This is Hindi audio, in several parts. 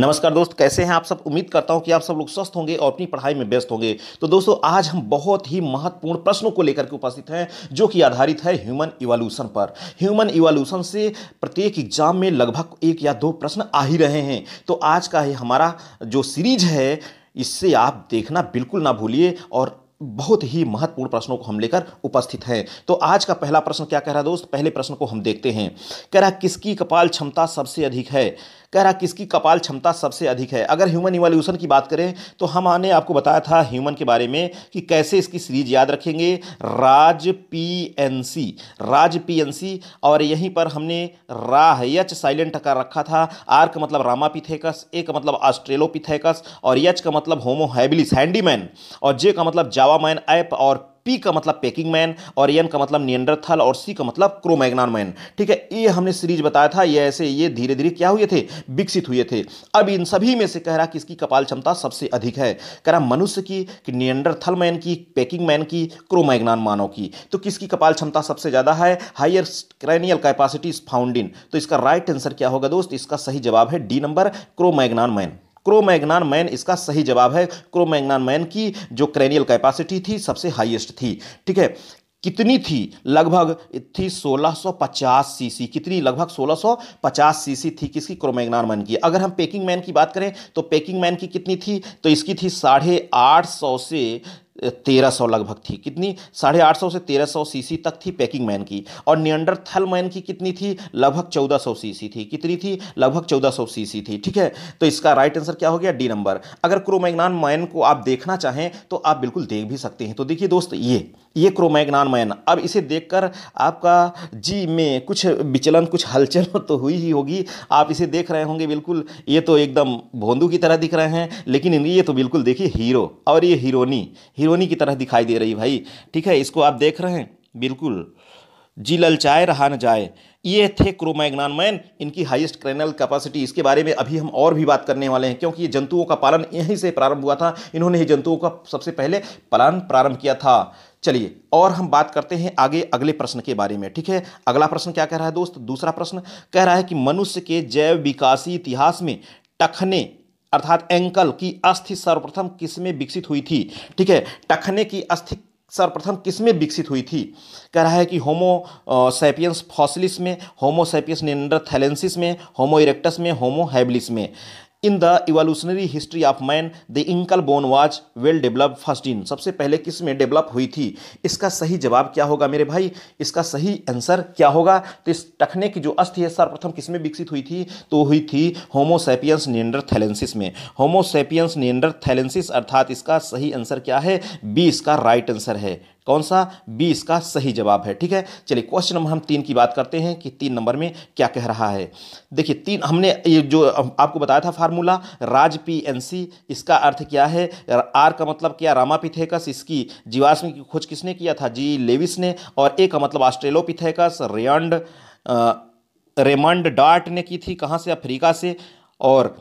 नमस्कार दोस्त कैसे हैं आप सब उम्मीद करता हूं कि आप सब लोग स्वस्थ होंगे और अपनी पढ़ाई में व्यस्त होंगे तो दोस्तों आज हम बहुत ही महत्वपूर्ण प्रश्नों को लेकर के उपस्थित हैं जो कि आधारित है ह्यूमन इवोल्यूशन पर ह्यूमन इवोल्यूशन से प्रत्येक एग्जाम में लगभग एक या दो प्रश्न आ ही रहे हैं तो आज का ही हमारा जो सीरीज है इससे आप देखना बिल्कुल ना भूलिए और बहुत ही महत्वपूर्ण प्रश्नों को हम लेकर उपस्थित हैं तो आज का पहला प्रश्न क्या कह रहा है दोस्त पहले प्रश्न को हम देखते हैं कह रहा किसकी कपाल क्षमता सबसे अधिक है कह रहा किसकी कपाल क्षमता सबसे अधिक है अगर ह्यूमन इवोल्यूशन की बात करें तो हमने आपको बताया था ह्यूमन के बारे में कि कैसे इसकी सीरीज याद रखेंगे Raj P N C Raj P N C और यहीं पर हमने राह यच साइलेंट का रखा था आर का मतलब रामापिथेकस ए का मतलब ऑस्ट्रेलोपिथेकस और यच का मतलब होमो हैबिलिस हैंडीमैन और जे का मतलब जावामैन ऐप और पी का मतलब पैकिंग मैन और एन का मतलब नियंडरथल और सी का मतलब क्रोमैगनान मैन ठीक है ये हमने सीरीज बताया था ये ऐसे ये धीरे धीरे क्या हुए थे विकसित हुए थे अब इन सभी में से कह रहा कि इसकी कपाल क्षमता सबसे अधिक है कह रहा मनुष्य की कि नियंडरथल मैन की पैकिंग मैन की क्रोमैगनान मानव की तो किसकी कपाल क्षमता सबसे ज़्यादा है higher cranial capacity is found in तो इसका राइट आंसर क्या होगा दोस्त इसका सही जवाब है D number Cromagnon man Cromagnon man इसका सही जवाब है क्रोमैग्नान मैन की जो क्रेनियल कैपेसिटी थी सबसे हाईएस्ट थी ठीक है कितनी थी लगभग थी 1650 सीसी कितनी लगभग 1650 सीसी थी किसकी क्रोमैग्नान मैन की अगर हम पेकिंग मैन की बात करें तो पेकिंग मैन की कितनी थी तो इसकी थी साढ़े आठ सौ से तेरह सौ लगभग थी कितनी साढ़े आठ सौ से तेरह सौ सी तक थी पैकिंग मैन की और नियंडर थल मैन की कितनी थी लगभग चौदह सौ सी थी कितनी थी लगभग चौदह सौ सी थी ठीक है तो इसका राइट आंसर क्या हो गया डी नंबर अगर क्रोमैगनान मैन को आप देखना चाहें तो आप बिल्कुल देख भी सकते हैं तो देखिए दोस्त ये ये क्रोमैग्नान मैन अब इसे देखकर आपका जी में कुछ विचलन कुछ हलचल तो हुई ही होगी आप इसे देख रहे होंगे बिल्कुल ये तो एकदम भोंदू की तरह दिख रहे हैं लेकिन ये तो बिल्कुल देखिए हीरो और ये हीरोनी हीरोनी की तरह दिखाई दे रही भाई ठीक है इसको आप देख रहे हैं बिल्कुल जी ललचाए रहा न जाए ये थे क्रोमैग्नान मैन इनकी हाईएस्ट क्रैनल कैपेसिटी इसके बारे में अभी हम और भी बात करने वाले हैं क्योंकि ये जंतुओं का पालन यहीं से प्रारंभ हुआ था इन्होंने ही जंतुओं का सबसे पहले पालन प्रारंभ किया था चलिए और हम बात करते हैं आगे अगले प्रश्न के बारे में ठीक है अगला प्रश्न क्या कह रहा है दोस्त दूसरा प्रश्न कह रहा है कि मनुष्य के जैव विकासी इतिहास में टखने अर्थात एंकल की अस्थि सर्वप्रथम किसमें विकसित हुई थी ठीक है टखने की अस्थि सर्वप्रथम किसमें विकसित हुई थी कह रहा है कि होमो सैपियंस फॉसिलिस में होमो सैपियंस निंडरथैलेंसिस में होमो इरेक्टस में होमो हैबलिस में in the evolutionary history of man the ankle bone watch well develop first in सबसे पहले किस में डेवलप हुई थी इसका सही जवाब क्या होगा मेरे भाई इसका सही आंसर क्या होगा तो इस टखने की जो अस्थि है सर्वप्रथम किस में विकसित हुई थी तो हुई थी होमोसेपियंस थैलेंसिस में होमोसेपियंस थैलेंसिस अर्थात इसका सही आंसर क्या है बी इसका राइट आंसर है कौन सा बी इसका सही जवाब है ठीक है चलिए क्वेश्चन नंबर हम तीन की बात करते हैं कि तीन नंबर में क्या कह रहा है देखिए तीन हमने ये जो आपको बताया था formula Raj P N C इसका अर्थ क्या है आर का मतलब क्या रामापिथेकस इसकी जीवाश्म की खोज किसने किया था जी लेविस ने और ए का मतलब ऑस्ट्रेलोपिथेकस रेयंड रेमंड डार्ट ने की थी कहाँ से अफ्रीका से और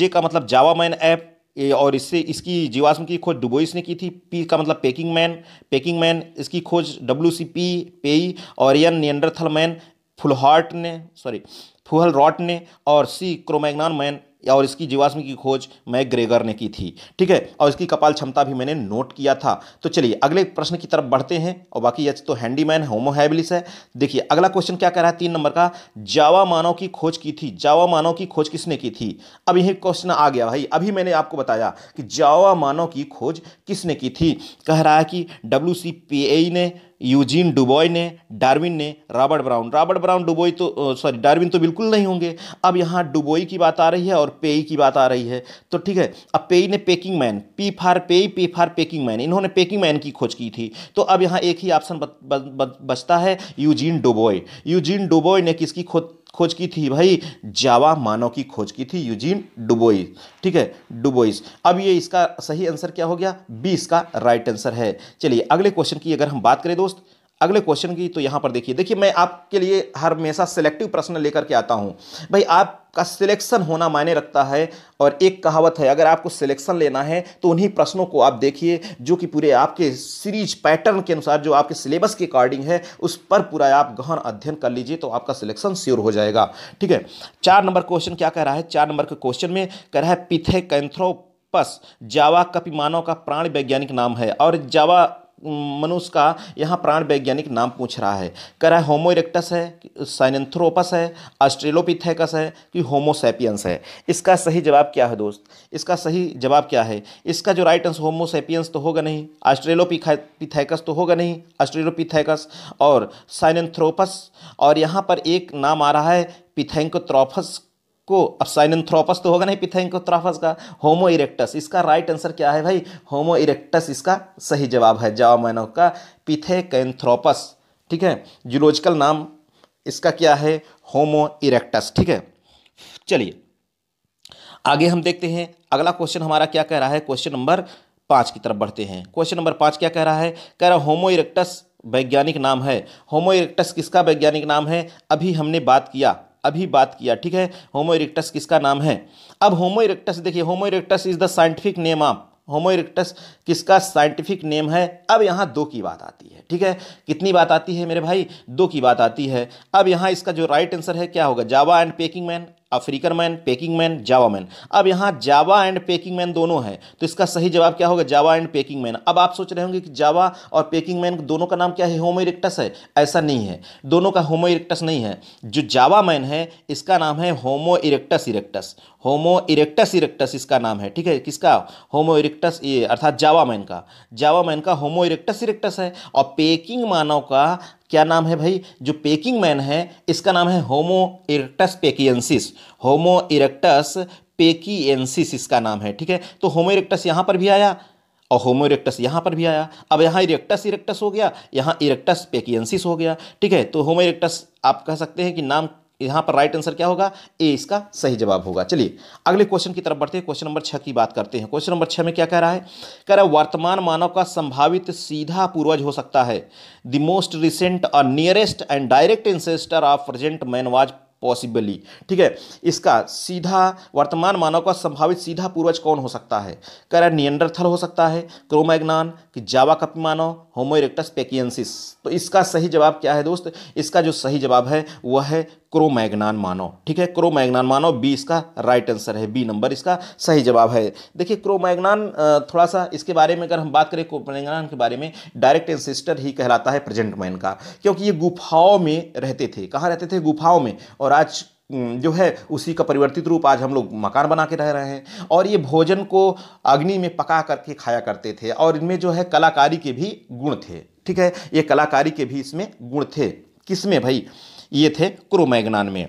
जे का मतलब जावामैन ऐप और इससे इसकी जीवाश्म की खोज डुबोइस ने की थी पी का मतलब पेकिंग मैन पेकिंग मैन इसकी खोज डब्ल्यू सी पी पेई और यन नियंडरथल मैन फुलहार्ट ने सॉरी फुहल रॉट ने और सी क्रोमैगनान मैन और इसकी जीवाश्म की खोज मैं ग्रेगर ने की थी ठीक है और इसकी कपाल क्षमता भी मैंने नोट किया था तो चलिए अगले प्रश्न की तरफ बढ़ते हैं और बाकी यह तो हैंडीमैन होमोहैबिलिस है देखिए अगला क्वेश्चन क्या कह रहा है तीन नंबर का जावा मानव की खोज की थी जावा मानव की खोज किसने की थी अब यही क्वेश्चन आ गया भाई अभी मैंने आपको बताया कि जावा मानव की खोज किसने की थी कह रहा है कि डब्ल्यू e ने यूजीन डुबॉय ने डार्विन ने Robert Brown Robert Brown Dubois तो सॉरी डार्विन तो बिल्कुल नहीं होंगे अब यहाँ डुबोई की बात आ रही है और पेई की बात आ रही है तो ठीक है अब पेई ने packing man P for Pei P for Peking man इन्होंने पेकिंग मैन की खोज की थी तो अब यहाँ एक ही ऑप्शन बचता है यूजीन डुबोय यूजीन डुबोय ने किसकी खोज खोज की थी भाई जावा मानव की खोज की थी यूजीन डुबोइस ठीक है डुबोइस अब ये इसका सही आंसर क्या हो गया बी इसका राइट आंसर है चलिए अगले क्वेश्चन की अगर हम बात करें दोस्त अगले क्वेश्चन की तो यहाँ पर देखिए देखिए मैं आपके लिए हर हमेशा सिलेक्टिव प्रश्न लेकर के आता हूँ भाई आपका सिलेक्शन होना मायने रखता है और एक कहावत है अगर आपको सिलेक्शन लेना है तो उन्हीं प्रश्नों को आप देखिए जो कि पूरे आपके सीरीज पैटर्न के अनुसार जो आपके सिलेबस के अकॉर्डिंग है उस पर पूरा आप गहन अध्ययन कर लीजिए तो आपका सिलेक्शन श्योर हो जाएगा ठीक है चार नंबर क्वेश्चन क्या कह रहा है चार नंबर के क्वेश्चन में कह रहा है पिथे कैंथ्रोपस जावा कपि मानव का प्राण वैज्ञानिक नाम है और जावा मनुष्य का यहाँ प्राण वैज्ञानिक नाम पूछ रहा है कह रहा है होमो इरेक्टस है साइनेंथ्रोपस है ऑस्ट्रेलोपिथेकस है कि होमोसेपियंस है इसका सही जवाब क्या है दोस्त इसका सही जवाब क्या है इसका जो राइट आंसर होमोसेपियंस तो होगा नहीं ऑस्ट्रेलोपिथेकस तो होगा नहीं ऑस्ट्रेलोपिथेकस और साइनेंथ्रोपस और यहाँ पर एक नाम आ रहा है पिथेंकोथ्रोफस को अब साइनथ्रोपस तो होगा नहीं पिथेंकोथ्रोपस का होमो इरेक्टस इसका राइट आंसर क्या है भाई होमो इरेक्टस इसका सही जवाब है जवाब मैनो का पिथेकैंथ्रोपस ठीक है जूलॉजिकल नाम इसका क्या है होमो इरेक्टस ठीक है चलिए आगे हम देखते हैं अगला क्वेश्चन हमारा क्या कह रहा है क्वेश्चन नंबर पाँच की तरफ बढ़ते हैं क्वेश्चन नंबर पाँच क्या कह रहा है कह रहा होमो इरेक्टस वैज्ञानिक नाम है होमो इरेक्टस किसका वैज्ञानिक नाम है अभी हमने बात किया अभी बात किया ठीक है होमो इरेक्टस किसका नाम है अब होमो इरेक्टस देखिए homo erectus is the scientific name of homo erectus किसका साइंटिफिक नेम है अब यहाँ दो की बात आती है ठीक है कितनी बात आती है मेरे भाई दो की बात आती है अब यहाँ इसका जो राइट आंसर है क्या होगा Java and Peking man African man Peking man Java man अब यहाँ जावा एंड पेकिंग मैन दोनों है तो इसका सही जवाब क्या होगा जावा एंड पेकिंग मैन अब आप सोच रहे होंगे कि जावा और पेकिंग मैन दोनों का नाम क्या है होमो इरेक्टस है ऐसा नहीं है दोनों का होमो इरेक्टस नहीं है जो जावा मैन है इसका नाम है homo erectus erectus homo erectus erectus इसका नाम है ठीक है किसका होमो इरेक्टस अर्थात जावा मैन का जावा मैन का होमो इरेक्टस इरेक्टस है और पेकिंग मानव का क्या नाम है भाई जो पेकिंग मैन है इसका नाम है होमो इरेक्टस पेकियंसिस होमो इरेक्टस पेकियंसिस इसका नाम है ठीक है तो होमो इरेक्टस यहाँ पर भी आया और होमो इरेक्टस यहाँ पर भी आया अब यहाँ इरेक्टस इरेक्टस हो गया यहाँ इरेक्टस पेकियंसिस हो गया ठीक है तो होमो इरेक्टस आप कह सकते हैं कि नाम यहां पर राइट आंसर क्या होगा ए इसका सही जवाब होगा चलिए अगले क्वेश्चन की तरफ बढ़ते हैं क्वेश्चन नंबर छह की बात करते हैं क्वेश्चन नंबर छह में क्या कह रहा है कह रहा है वर्तमान मानव का संभावित सीधा पूर्वज हो सकता है द मोस्ट रिसेंट और nearest and direct ancestor of present man was possibly ठीक है इसका सीधा वर्तमान मानव का संभावित सीधा पूर्वज कौन हो सकता है कह रहा है नियंडरथल हो सकता है क्रोमैग्नान कि जावा कपी मानव होमोइरेक्टस इरेक्टस पेकियंसिस तो इसका सही जवाब क्या है दोस्त इसका जो सही जवाब है वह है क्रोमैग्नान मानव ठीक है क्रोमैग्नान मानव बी इसका राइट आंसर है बी नंबर इसका सही जवाब है देखिए क्रोमैग्नान थोड़ा सा इसके बारे में अगर हम बात करें क्रोमैग्नान के बारे में डायरेक्ट एंसिस्टर ही कहलाता है प्रेजेंट मैन का क्योंकि ये गुफाओं में रहते थे कहाँ रहते थे गुफाओं में और आज जो है उसी का परिवर्तित रूप आज हम लोग मकान बना के रह रहे हैं और ये भोजन को अग्नि में पका करके खाया करते थे और इनमें जो है कलाकारी के भी गुण थे ठीक है ये कलाकारी के भी इसमें गुण थे किसमें भाई ये थे क्रोमैग्नान में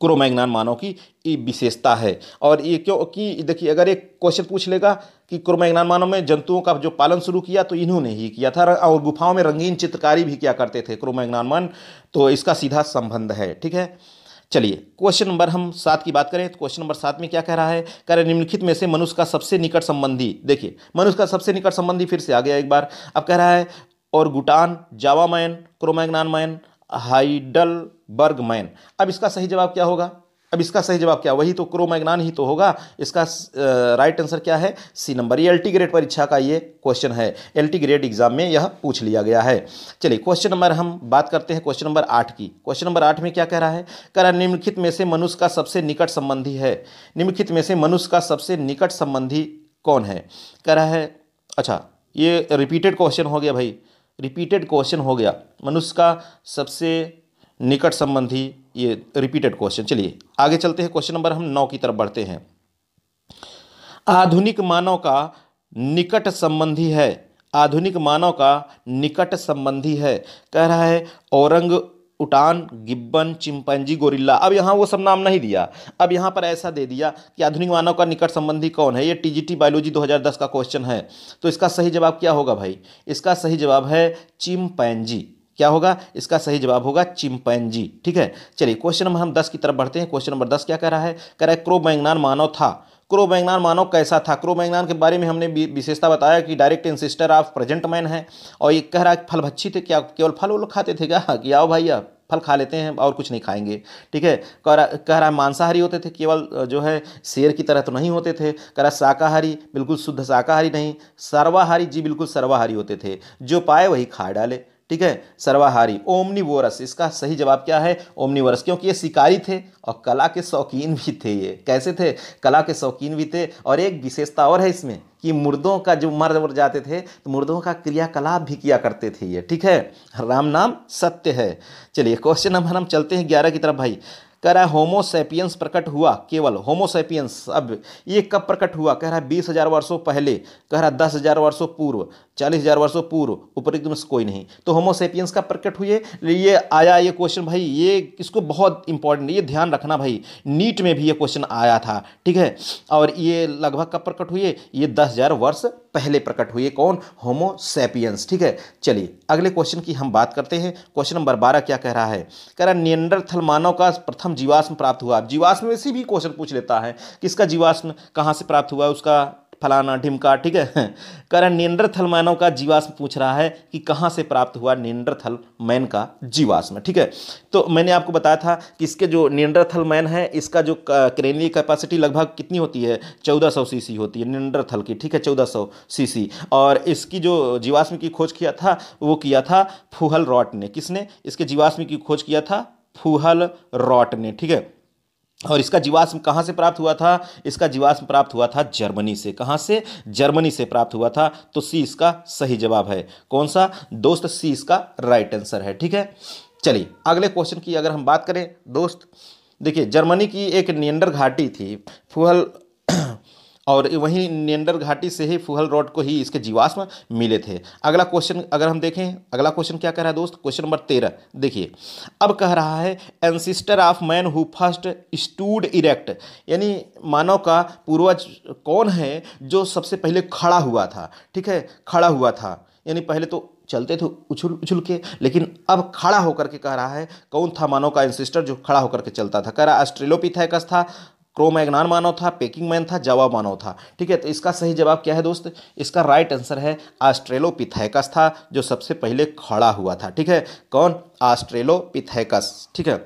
क्रोमैग्नान मानव की ये विशेषता है और ये क्योंकि देखिए अगर एक क्वेश्चन पूछ लेगा कि क्रोमैगनान मानव में जंतुओं का जो पालन शुरू किया तो इन्होंने ही किया था और गुफाओं में रंगीन चित्रकारी भी किया करते थे क्रोमैग्नान मान तो इसका सीधा संबंध है ठीक है चलिए क्वेश्चन नंबर हम सात की बात करें तो क्वेश्चन नंबर सात में क्या कह रहा है कह रहे निम्नलिखित में से मनुष्य का सबसे निकट संबंधी देखिए मनुष्य का सबसे निकट संबंधी फिर से आ गया एक बार अब कह रहा है और गुटान जावामैन क्रोमैगनानमैन बर्गमैन अब इसका सही जवाब क्या होगा अब इसका सही जवाब क्या वही तो क्रोमैग्नान ही तो होगा इसका राइट आंसर क्या है सी नंबर ये एल्टी ग्रेड परीक्षा का ये क्वेश्चन है एल्टी ग्रेड एग्जाम में यह पूछ लिया गया है चलिए क्वेश्चन नंबर हम बात करते हैं क्वेश्चन नंबर आठ की क्वेश्चन नंबर आठ में क्या कह रहा है कह रहा निम्नलिखित में से मनुष्य का सबसे निकट संबंधी है निम्नलिखित में से मनुष्य का सबसे निकट संबंधी कौन है कह रहा है अच्छा ये रिपीटेड क्वेश्चन हो गया भाई रिपीटेड क्वेश्चन हो गया मनुष्य का सबसे निकट संबंधी ये रिपीटेड क्वेश्चन चलिए आगे चलते हैं क्वेश्चन नंबर हम नौ की तरफ बढ़ते हैं आधुनिक मानव का निकट संबंधी है आधुनिक मानव का निकट संबंधी है कह रहा है orangutan gibbon chimpanzee gorilla अब यहाँ वो सब नाम नहीं दिया अब यहाँ पर ऐसा दे दिया कि आधुनिक मानव का निकट संबंधी कौन है ये टीजीटी बायोलॉजी 2010 का क्वेश्चन है तो इसका सही जवाब क्या होगा भाई इसका सही जवाब है चिंपैंजी क्या होगा इसका सही जवाब होगा चिंपैंजी ठीक है चलिए क्वेश्चन नंबर हम दस की तरफ बढ़ते हैं क्वेश्चन नंबर दस क्या कह रहा है कह रहा है क्रोबैंगनान मानव था क्रोमैगनान मानव कैसा था क्रोमैगनान के बारे में हमने विशेषता बताया कि direct ancestor of present man है और ये कह रहा है फल भच्छी थे क्या केवल फल वो लोग खाते थे क्या कि आओ आप फल खा लेते हैं और कुछ नहीं खाएंगे ठीक है कह रहा कह रहा मांसाहारी होते थे केवल जो है शेर की तरह तो नहीं होते थे कह रहा शाकाहारी बिल्कुल शुद्ध शाकाहारी नहीं सर्वाहारी जी बिल्कुल सर्वाहारी होते थे जो पाए वही खा डाले ठीक है सर्वाहारी ओमनीवोरस इसका सही जवाब क्या है ओमनीवोरस क्योंकि ये शिकारी थे और कला के शौकीन भी थे ये कैसे थे कला के शौकीन भी थे और एक विशेषता और है इसमें कि मुर्दों का जो मर मर जाते थे तो मुर्दों का क्रियाकलाप भी किया करते थे ये ठीक है राम नाम सत्य है चलिए क्वेश्चन नंबर हम चलते हैं ग्यारह की तरफ भाई कह रहा है होमोसेपियंस प्रकट हुआ केवल होमोसेपियंस अब ये कब प्रकट हुआ कह रहा है बीस हजार वर्षों पहले कह रहा है दस हजार वर्षों पूर्व चालीस हजार वर्षों पूर्व उपरिक्त में कोई नहीं तो होमोसेपियंस का प्रकट हुए ये आया ये क्वेश्चन भाई ये इसको बहुत इंपॉर्टेंट ये ध्यान रखना भाई नीट में भी ये क्वेश्चन आया था ठीक है और ये लगभग कब प्रकट हुए ये दस हजार वर्ष पहले प्रकट हुए कौन होमोसेपियंस ठीक है चलिए अगले क्वेश्चन की हम बात करते हैं क्वेश्चन नंबर बारह क्या कह रहा है कह रहा नियंडरथल मानव का प्रथम जीवाश्म प्राप्त हुआ जीवाश्म में से भी क्वेश्चन पूछ लेता है किसका जीवाश्म कहाँ से प्राप्त हुआ उसका फलाना ढिमका ठीक है करण नियंड्रथल मैनों का जीवाश्म पूछ रहा है कि कहाँ से प्राप्त हुआ नियंड्रथल मैन का जीवाश्म ठीक है तो मैंने आपको बताया था कि इसके जो नियंड्रथल मैन है इसका जो क्रेनियल कैपेसिटी लगभग कितनी होती है चौदह सौ सी होती है नियंड्रथल की ठीक है चौदह सौ सी और इसकी जो जीवाश्म की खोज किया था वो किया था फूहल रॉट ने किसने इसके जीवाश्म की खोज किया था फूहल रॉट ने ठीक है और इसका जीवाश्म कहाँ से प्राप्त हुआ था इसका जीवाश्म प्राप्त हुआ था जर्मनी से कहाँ से जर्मनी से प्राप्त हुआ था तो सी इसका सही जवाब है कौन सा दोस्त सी इसका राइट आंसर है ठीक है चलिए अगले क्वेश्चन की अगर हम बात करें दोस्त देखिए जर्मनी की एक नियंडर घाटी थी फुहल और वहीं नेंडर घाटी से ही फूहल रोड को ही इसके जीवाश्म मिले थे अगला क्वेश्चन अगर हम देखें अगला क्वेश्चन क्या कह रहा है दोस्त क्वेश्चन नंबर तेरह देखिए अब कह रहा है ancestor of man who first stood erect यानी मानव का पूर्वज कौन है जो सबसे पहले खड़ा हुआ था ठीक है खड़ा हुआ था यानी पहले तो चलते थे उछुल उछुल के लेकिन अब खड़ा होकर के कह रहा है कौन था मानव का एनसिस्टर जो खड़ा होकर के चलता था कह रहा ऑस्ट्रेलोपिथेकस था क्रोमैगनान मानव था पेकिंग मैन था जवाब मानव था ठीक है तो इसका सही जवाब क्या है दोस्त इसका राइट आंसर है आस्ट्रेलोपिथेकस था जो सबसे पहले खड़ा हुआ था ठीक है कौन आस्ट्रेलोपिथेकस ठीक है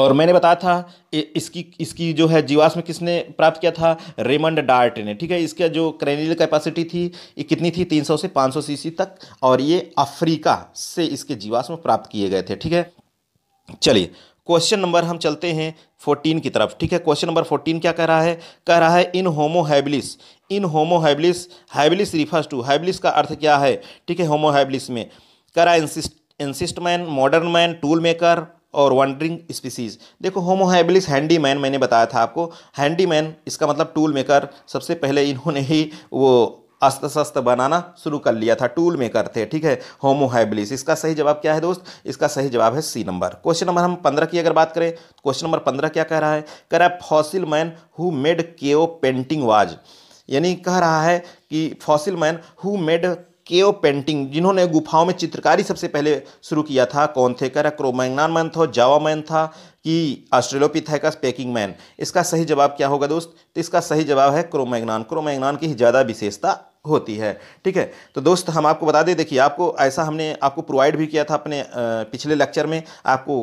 और मैंने बताया था इसकी इसकी जो है जीवाश्म किसने प्राप्त किया था रेमंड डार्ट ने ठीक है इसका जो क्रेनिल कैपेसिटी थी ये कितनी थी 300 से 500 सीसी तक और ये अफ्रीका से इसके जीवाश्म प्राप्त किए गए थे ठीक है चलिए क्वेश्चन नंबर हम चलते हैं फोर्टीन की तरफ ठीक है क्वेश्चन नंबर फोर्टीन क्या कह रहा है कह रहा है इन होमो हैबलिस इन होमो हैबलिस हैबलिस रिफर्स टू हैबलिस का अर्थ क्या है ठीक है होमो में कह रहा है ancestor man modern man tool maker और वंडरिंग स्पीसीज देखो होमोहैबलिस हैंडी मैन मैंने बताया था आपको हैंडी मैन इसका मतलब टूल मेकर सबसे पहले इन्होंने ही वो अस्त शस्त्र बनाना शुरू कर लिया था टूल मेकर थे ठीक है होमोहाइब्लिस इसका सही जवाब क्या है दोस्त इसका सही जवाब है सी नंबर क्वेश्चन नंबर हम पंद्रह की अगर बात करें तो क्वेश्चन नंबर पंद्रह क्या कह रहा है कह रहा है fossil man who made cave painting was यानी कह रहा है कि fossil man who made cave painting जिन्होंने गुफाओं में चित्रकारी सबसे पहले शुरू किया था कौन थे कर क्रोमैगनान मैन था जावा मैन था कि ऑस्ट्रेलोपिथेकस पैकिंग मैन इसका सही जवाब क्या होगा दोस्त तो इसका सही जवाब है क्रोमैगनान क्रोमैगनान की ज़्यादा विशेषता होती है ठीक है तो दोस्त हम आपको बता दें देखिए आपको ऐसा हमने आपको प्रोवाइड भी किया था अपने पिछले लेक्चर में आपको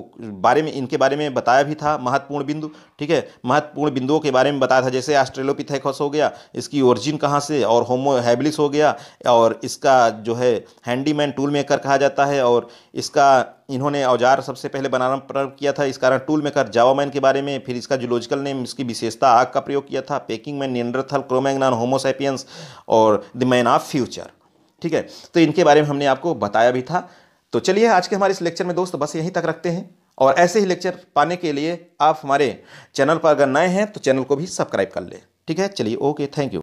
बारे में इनके बारे में बताया भी था महत्वपूर्ण बिंदु ठीक है महत्वपूर्ण बिंदुओं के बारे में बताया था जैसे ऑस्ट्रेलोपिथेकॉस हो गया इसकी ओरिजिन कहाँ से और होमो हैबलिस हो गया और इसका जो है हैंडीमैन टूल मेकर कहा जाता है और इसका इन्होंने औजार सबसे पहले बनाना प्रारंभ किया था इस कारण टूल मेकर जावामैन के बारे में फिर इसका जूलॉजिकल नेम इसकी विशेषता आग का प्रयोग किया था Peking man Neanderthal Cromagnon homo sapiens और द मैन ऑफ फ्यूचर ठीक है तो इनके बारे में हमने आपको बताया भी था तो चलिए आज के हमारे इस लेक्चर में दोस्त बस यहीं तक रखते हैं और ऐसे ही लेक्चर पाने के लिए आप हमारे चैनल पर अगर नए हैं तो चैनल को भी सब्सक्राइब कर लें ठीक है चलिए ओके थैंक यू